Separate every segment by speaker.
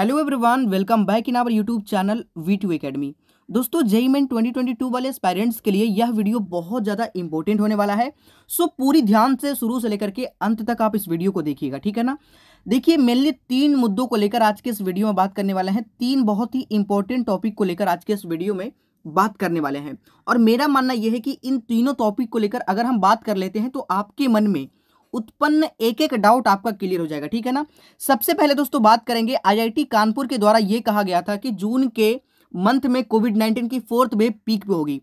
Speaker 1: hello everyone welcome back in our YouTube channel V two academy दोस्तों JEE Main 2022 वाले parents के लिए यह वीडियो बहुत ज़्यादा इंपॉर्टेंट होने वाला है सो पूरी ध्यान से शुरू से लेकर के अंत तक आप इस वीडियो को देखिएगा ठीक है ना देखिए मेनली तीन मुद्दों को लेकर आज के इस वीडियो में बात करने वाले हैं तीन बहुत ही इंपॉर्टेंट टॉपिक को लेकर आज के इस वीडियो में बात करने वाले हैं और मेरा मानना यह है कि इन तीनों टॉपिक को लेकर अगर हम बात कर लेते हैं तो आपके मन में उत्पन्न एक एक डाउट आपका क्लियर हो जाएगा ठीक है ना सबसे पहले दोस्तों बात करेंगे आईआईटी कानपुर के द्वारा यह कहा गया था कि जून के मंथ में कोविड नाइन्टीन की फोर्थ वेव पीक पे होगी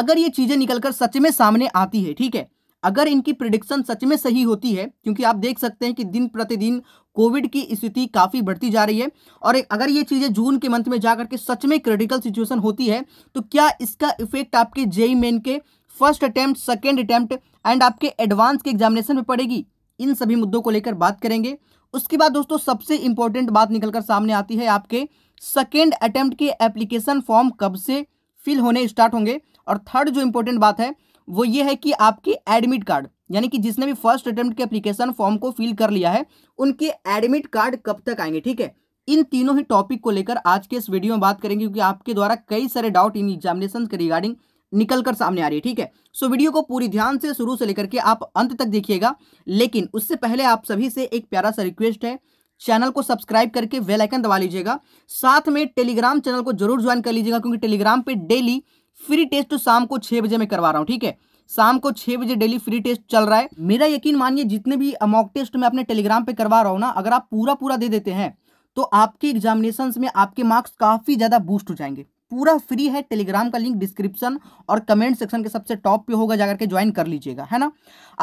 Speaker 1: अगर ये चीज़ें निकलकर सच में सामने आती है ठीक है अगर इनकी प्रिडिक्शन सच में सही होती है क्योंकि आप देख सकते हैं कि दिन प्रतिदिन कोविड की स्थिति काफ़ी बढ़ती जा रही है और अगर ये चीज़ें जून के मंथ में जाकर के सच में क्रिटिकल सिचुएशन होती है तो क्या इसका इफेक्ट आपके जेई मेन के first attempt second attempt and आपके एडवांस के एग्जामिनेशन में पड़ेगी इन सभी मुद्दों को लेकर बात करेंगे उसके बाद दोस्तों सबसे इंपॉर्टेंट बात निकलकर सामने आती है आपके सेकेंड अटैम्प्ट के एप्लीकेशन फॉर्म कब से फिल होने स्टार्ट होंगे और थर्ड जो इंपॉर्टेंट बात है वो ये है कि आपके एडमिट कार्ड यानी कि जिसने भी फर्स्ट अटैम्प्ट के एप्लीकेशन फॉर्म को फिल कर लिया है उनके एडमिट कार्ड कब तक आएंगे ठीक है इन तीनों ही टॉपिक को लेकर आज के इस वीडियो में बात करेंगे क्योंकि आपके द्वारा कई सारे डाउट इन एग्जामिनेशन के रिगार्डिंग निकल कर सामने आ रही है ठीक है सो वीडियो को पूरी ध्यान से शुरू से लेकर के आप अंत तक देखिएगा लेकिन उससे पहले आप सभी से एक प्यारा सा रिक्वेस्ट है चैनल को सब्सक्राइब करके वेल आइकन दबा लीजिएगा साथ में टेलीग्राम चैनल को जरूर ज्वाइन कर लीजिएगा क्योंकि टेलीग्राम पे डेली फ्री टेस्ट शाम को छह बजे में करवा रहा हूँ ठीक है शाम को छह बजे डेली फ्री टेस्ट चल रहा है मेरा यकीन मानिए जितने भी मॉक टेस्ट मैं अपने टेलीग्राम पे करवा रहा हूँ ना अगर आप पूरा पूरा दे देते हैं तो आपके एग्जामिनेशन में आपके मार्क्स काफ़ी ज़्यादा बूस्ट हो जाएंगे पूरा फ्री है टेलीग्राम का लिंक डिस्क्रिप्शन और कमेंट सेक्शन के सबसे टॉप पे होगा जाकर के ज्वाइन कर लीजिएगा है ना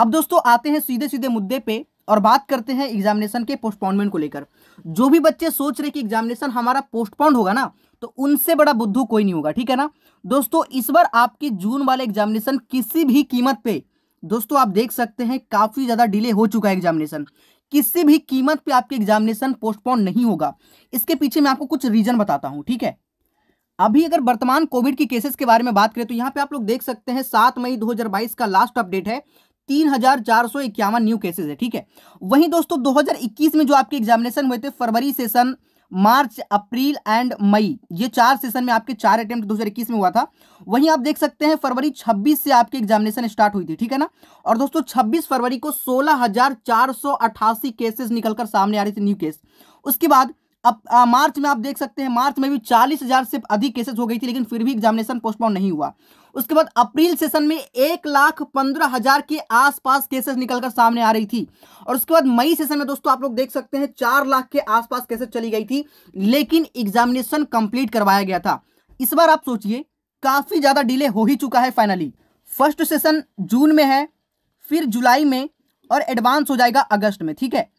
Speaker 1: अब दोस्तों आते हैं सीधे सीधे मुद्दे पे और बात करते हैं एग्जामिनेशन के पोस्टपोनमेंट को लेकर जो भी बच्चे सोच रहे कि एग्जामिनेशन हमारा पोस्टपोन होगा ना तो उनसे बड़ा बुद्धू कोई नहीं होगा ठीक है ना दोस्तों इस बार आपके जून वाले एग्जामिनेशन किसी भी कीमत पे दोस्तों आप देख सकते हैं काफ़ी ज़्यादा डिले हो चुका है एग्जामिनेशन किसी भी कीमत पे आपके एग्जामिनेशन पोस्टपोन नहीं होगा इसके पीछे मैं आपको कुछ रीज़न बताता हूँ ठीक है अभी अगर वर्तमान कोविड की केसेस के बारे में बात करें तो यहाँ पे आप लोग देख सकते हैं सात मई 2022 का लास्ट अपडेट है तीन हजार चार सौ इक्यावन न्यू केसेस है ठीक है वहीं दोस्तों 2021 में जो आपके एग्जामिनेशन हुए थे फरवरी सेशन मार्च अप्रैल एंड मई ये चार सेशन में आपके चार अटेम्प्ट 2021 में हुआ था वहीं आप देख सकते हैं फरवरी 26 से आपकी एग्जामिनेशन स्टार्ट हुई थी ठीक है ना और दोस्तों 26 फरवरी को सोलह केसेस निकलकर सामने आ रहे थे न्यू केस उसके बाद अब आ, मार्च में आप देख सकते हैं मार्च में भी चालीस हज़ार से अधिक केसेस हो गई थी लेकिन फिर भी एग्जामिनेशन पोस्टपोन नहीं हुआ उसके बाद अप्रैल सेशन में एक लाख पंद्रह हज़ार के आसपास केसेस निकलकर सामने आ रही थी और उसके बाद मई सेशन में दोस्तों आप लोग देख सकते हैं चार लाख के आसपास केसेस चली गई थी लेकिन एग्जामिनेशन कंप्लीट करवाया गया था इस बार आप सोचिए काफ़ी ज़्यादा डिले हो ही चुका है फाइनली फर्स्ट सेशन जून में है फिर जुलाई में और एडवांस हो जाएगा अगस्त में ठीक है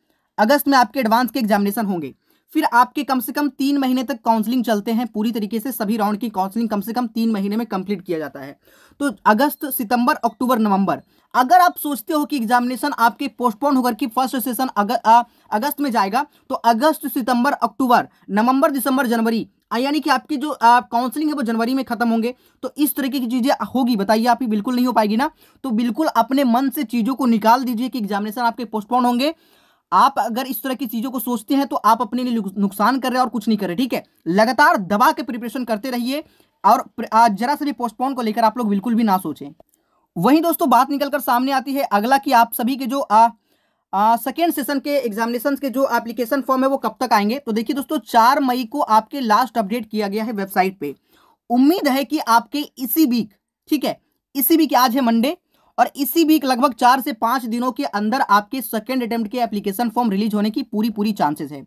Speaker 1: अगस्त में आपके एडवांस के एग्जामिनेशन होंगे फिर आपके कम से कम तीन महीने तक काउंसलिंग चलते हैं पूरी तरीके से सभी राउंड की काउंसलिंग कम से कम तीन महीने में कंप्लीट किया जाता है तो अगस्त सितंबर अक्टूबर नवंबर अगर आप सोचते हो कि एग्जामिनेशन आपके पोस्टपोन होकर की फर्स्ट सेशन अगस्त में जाएगा तो अगस्त सितंबर अक्टूबर नवंबर दिसंबर जनवरी यानी कि आपकी जो काउंसलिंग है वो जनवरी में खत्म होंगे तो इस तरीके की चीज़ें होगी बताइए आप ही बिल्कुल नहीं हो पाएगी ना तो बिल्कुल अपने मन से चीज़ों को निकाल दीजिए कि एग्जामिनेशन आपके पोस्टपोन होंगे आप अगर इस तरह की चीज़ों को सोचते हैं तो आप अपने लिए नुकसान कर रहे हैं और कुछ नहीं कर रहे ठीक है लगातार दबा के प्रिपरेशन करते रहिए और जरा से भी पोस्टपोन को लेकर आप लोग बिल्कुल भी ना सोचें वहीं दोस्तों बात निकलकर सामने आती है अगला कि आप सभी के जो सेकेंड सेशन के एग्जामिनेशन के जो एप्लीकेशन फॉर्म है वो कब तक आएंगे तो देखिए दोस्तों चार मई को आपके लास्ट अपडेट किया गया है वेबसाइट पर उम्मीद है कि आपके इसी वीक ठीक है इसी वीक आज है मंडे और इसी वीक लगभग चार से पांच दिनों के अंदर आपके सेकेंड अटेम्प्ट के एप्लीकेशन फॉर्म रिलीज होने की पूरी पूरी चांसेस है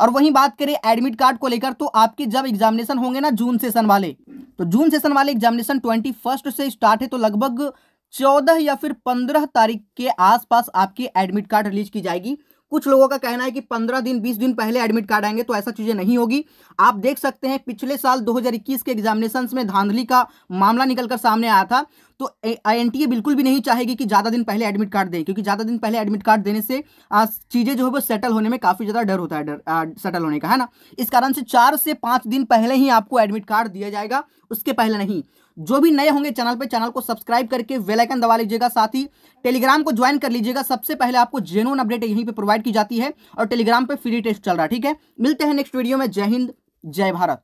Speaker 1: और वहीं बात करें एडमिट कार्ड को लेकर तो आपके जब एग्जामिनेशन होंगे ना जून सेशन वाले तो जून सेशन वाले एग्जामिनेशन ट्वेंटी फर्स्ट से स्टार्ट है तो लगभग चौदह या फिर पंद्रह तारीख के आसपास आपके एडमिट कार्ड रिलीज की जाएगी कुछ लोगों का कहना है कि 15 दिन 20 दिन पहले एडमिट कार्ड आएंगे तो ऐसा चीज़ें नहीं होगी आप देख सकते हैं पिछले साल 2021 के एग्जामिनेशन में धांधली का मामला निकलकर सामने आया था तो आई बिल्कुल भी नहीं चाहेगी कि ज़्यादा दिन पहले एडमिट कार्ड दें क्योंकि ज़्यादा दिन पहले एडमिट कार्ड देने से चीज़ें जो है वो सेटल होने में काफ़ी ज़्यादा डर होता है डर सेटल होने का है ना इस कारण से चार से पांच दिन पहले ही आपको एडमिट कार्ड दिया जाएगा उसके पहले नहीं जो भी नए होंगे चैनल पे चैनल को सब्सक्राइब करके वेल आइकन दबा लीजिएगा साथ ही टेलीग्राम को ज्वाइन कर लीजिएगा सबसे पहले आपको जेनोन अपडेट यहीं पे प्रोवाइड की जाती है और टेलीग्राम पे फ्री टेस्ट चल रहा है ठीक है मिलते हैं नेक्स्ट वीडियो में जय हिंद जय भारत